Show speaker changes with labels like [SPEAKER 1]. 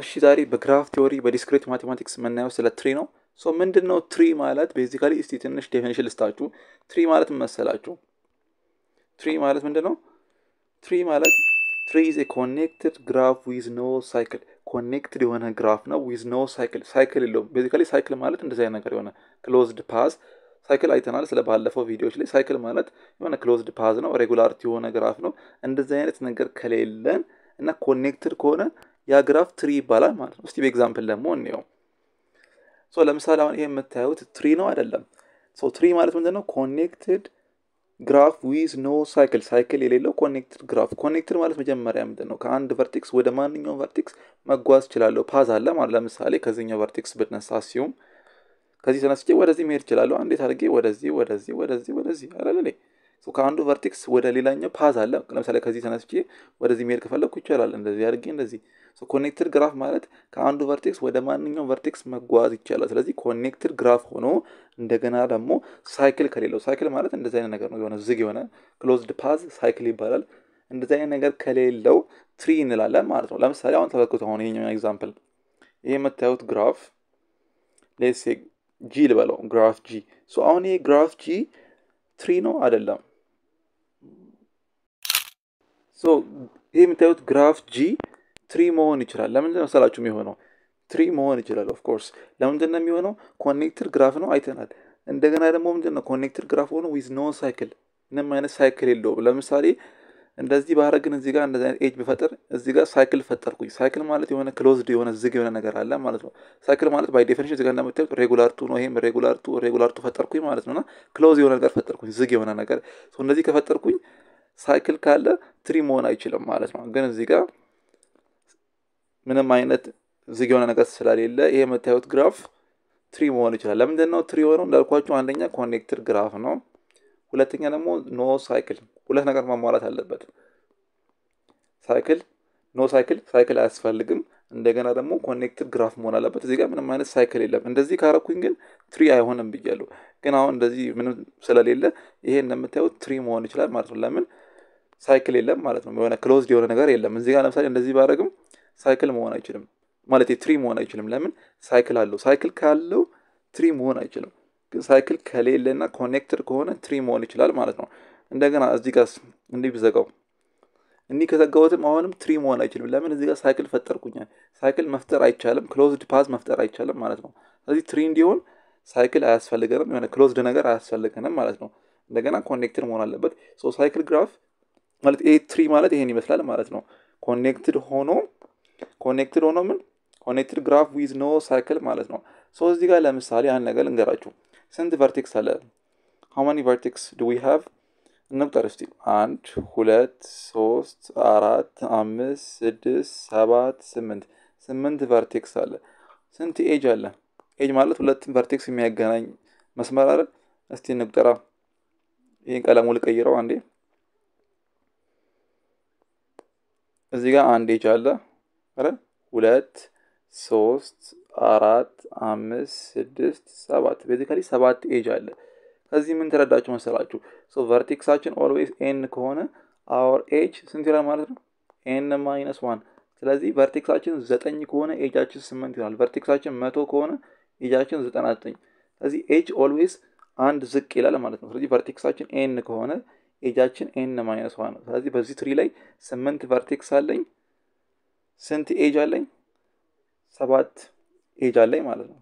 [SPEAKER 1] እሺ ዛሬ በግራፍ ቲዎሪ በዲስክሬት ማቴማቲክስ የምናየው ስለ ትሪ ነው። ሶ ምንድን ነው ትሪ ማለት? ቤዚካሊ እስቲ ትንሽ ዴፊኒሽን ልስታችሁ ትሪ ማለት መሰላችሁ? ትሪ ማለት ምንድን ነው? ትሪ ማለት ትሪ ኢዝ ኮኔክትድ ግራፍ ዊዝ ኖ ሳይክል፣ ኮኔክትድ የሆነ ግራፍ ነው ዊዝ ኖ ሳይክል፣ ሳይክል የለውም። ቤዚካሊ ሳይክል ማለት እንደዚህ አይነት ነገር የሆነ ክሎዝድ ፓዝ ሳይክል አይተናል ስለ ባለፈው ቪዲዮዎች ላይ ሳይክል ማለት የሆነ ክሎዝድ ፓዝ ነው፣ ሬጉላሪቲ የሆነ ግራፍ ነው። እንደዚህ አይነት ነገር ከሌለን እና ኮኔክትድ ከሆነ ያ ግራፍ ትሪ ይባላል ማለት ነው። እስቲ በኤግዛምፕል ደግሞ እንየው። ለምሳሌ አሁን ይሄ የምታዩት ትሪ ነው አይደለም? ትሪ ማለት ምንድን ነው? ኮኔክትድ ግራፍ ዊዝ ኖ ሳይክል፣ ሳይክል የሌለው ኮኔክትድ ግራፍ። ኮኔክትድ ማለት መጀመሪያ ምንድን ነው? ከአንድ ቨርቲክስ ወደ ማንኛውም ቨርቲክስ መጓዝ ይችላለሁ። ፓዝ አለ ማለት ለምሳሌ ከዚህኛው ቨርቲክስ ብነሳ ሲሁም ከዚህ ተነስቼ ወደዚህ መሄድ ይችላለሁ። አንዴት አድርጌ ወደዚህ ወደዚህ ወደዚህ ወደዚህ አለ ከአንዱ ቨርቲክስ ወደ ሌላኛው ፓዝ አለ። ለምሳሌ ከዚህ ተነስቼ ወደዚህ መሄድ ከፈለግኩ ይቻላል። እንደዚህ አድርጌ እንደዚህ ኮኔክትድ ግራፍ ማለት ከአንዱ ቨርቴክስ ወደ ማንኛውም ቨርቴክስ መጓዝ ይቻላል። ስለዚህ ኮኔክትድ ግራፍ ሆኖ እንደገና ደግሞ ሳይክል ከሌለው ሳይክል ማለት እንደዚህ አይነት ነገር ነው። የሆነ ዝግ የሆነ ክሎዝድ ፓዝ ሳይክል ይባላል። እንደዚህ አይነት ነገር ከሌለው ትሪ እንላለን ማለት ነው። ለምሳሌ አሁን ተመልከቱ። አሁን ይሄኛው ኤግዛምፕል ይሄ የምታዩት ግራፍ ሌሴ ጂ ልበለው ግራፍ ጂ። አሁን ይሄ ግራፍ ጂ ትሪ ነው አይደለም? ይሄ የምታዩት ግራፍ ጂ ትሪ መሆን ይችላል። ለምንድን መሰላችሁ የሚሆነው? ትሪ መሆን ይችላል። ኦፍኮርስ ለምንድን ነው የሚሆነው? ኮኔክትድ ግራፍ ነው አይተናል። እንደገና ደግሞ ምንድን ነው ኮኔክትድ ግራፍ ሆኖ ዊዝ ኖ ሳይክል፣ ምንም አይነት ሳይክል የለውም። ለምሳሌ እንደዚህ ባረግን እዚህ ጋር እንደዚህ አይነት ኤጅ ብፈጥር እዚህ ጋር ሳይክል ፈጠርኩኝ። ሳይክል ማለት የሆነ ክሎዝድ የሆነ ዝግ የሆነ ነገር አለ ማለት ነው። ሳይክል ማለት ባይ ዴፊኒሽን እዚህ ጋር እንደምታዩት ቱ ነው። ይሄም ሬጉላር ቱ ፈጠርኩኝ ማለት ነው እና ክሎዝ የሆነ ነገር ፈጠርኩኝ፣ ዝግ የሆነ ነገር እንደዚህ ከፈጠርኩኝ ሳይክል ካለ ትሪ መሆን አይችልም ማለት ነው። ግን እዚህ ጋር ምንም አይነት ዝግ የሆነ ነገር ስለሌለ ይሄ የምታዩት ግራፍ ትሪ መሆን ይችላል። ለምንድን ነው ትሪ የሆነው? እንዳልኳቸው አንደኛ ኮኔክትድ ግራፍ ነው። ሁለተኛ ደግሞ ኖ ሳይክል፣ ሁለት ነገር ማሟላት አለበት። ሳይክል ኖ ሳይክል ሳይክል አያስፈልግም። እንደገና ደግሞ ኮኔክትድ ግራፍ መሆን አለበት። እዚህ ጋር ምንም አይነት ሳይክል የለም። እንደዚህ ካረኩኝ ግን ትሪ አይሆንም ብያለሁ። ግን አሁን እንደዚህ ምንም ስለሌለ ይሄ እንደምታዩት ትሪ መሆን ይችላል ማለት ነው። ለምን ሳይክል የለም ማለት ነው። የሆነ ክሎዝድ የሆነ ነገር የለም። እዚህ ጋር ለምሳሌ እንደዚህ ባደረግም ሳይክል መሆን አይችልም ማለት ትሪ መሆን አይችልም። ለምን ሳይክል አለው። ሳይክል ካለው ትሪ መሆን አይችልም። ሳይክል ከሌለና ኮኔክትድ ከሆነ ትሪ መሆን ይችላል ማለት ነው። እንደገና እዚህ ጋር እንዲህ ብዘጋው እኒህ ከዘጋሁትም አሁንም ትሪ መሆን አይችልም። ለምን እዚህ ጋር ሳይክል ፈጠርኩኛል። ሳይክል መፍጠር አይቻልም። ክሎዝድ ፓዝ መፍጠር አይቻልም ማለት ነው። ስለዚህ ትሪ እንዲሆን ሳይክል አያስፈልገንም፣ የሆነ ክሎዝድ ነገር አያስፈልገንም ማለት ነው። እንደገና ኮኔክትድ መሆን አለበት። ሶ ሳይክል ግራፍ ማለት ይሄ ትሪ ማለት ይሄን ይመስላል ማለት ነው። ኮኔክትድ ሆኖ ኮኔክትድ ሆኖ ምን ኮኔክትድ ግራፍ ዊዝ ኖ ሳይክል ማለት ነው ሶ እዚህ ጋር ለምሳሌ አንድ ነገር እንገራችሁ ስንት ቨርቴክስ አለ ሀማኒ ቨርቴክስ ዱ ዊ ሃቭ እንቁጠር እስቲ አንድ ሁለት ሶስት አራት አምስት ስድስት ሰባት ስምንት ስምንት ቨርቴክስ አለ ስንት ኤጅ አለ ኤጅ ማለት ሁለት ቨርቴክስ የሚያገናኝ መስመር አለ እስቲ እንቁጠራ ይህን ቀለሙ ልቀይረው አንዴ እዚህ ጋር አንድ ኤጅ አለ ሁለት ሶስት አራት አምስት ስድስት ሰባት ቤዚካሊ ሰባት ኤጅ አለ። ከዚህ ምን ተረዳችሁ መሰላችሁ? ቨርቲክሳችን ኦልዌይስ ኤን ከሆነ አወር ኤጅ ስንት ይላል ማለት ነው? ኤን ማይነስ ዋን። ስለዚህ ቨርቴክሳችን ዘጠኝ ከሆነ ኤጃችን ስምንት ይሆናል። ቨርቲክሳችን መቶ ከሆነ ኤጃችን ዘጠና ዘጠኝ። ስለዚህ ኤጅ ኦልዌይስ አንድ ዝቅ ይላል ማለት ነው። ስለዚህ ቨርቴክሳችን ኤን ከሆነ ኤጃችን ኤን ማይነስ ዋን ነው። ስለዚህ በዚህ ትሪ ላይ ስምንት ቨርቴክስ አለኝ። ስንት ኤጅ አለኝ? ሰባት ኤጅ አለኝ ማለት ነው።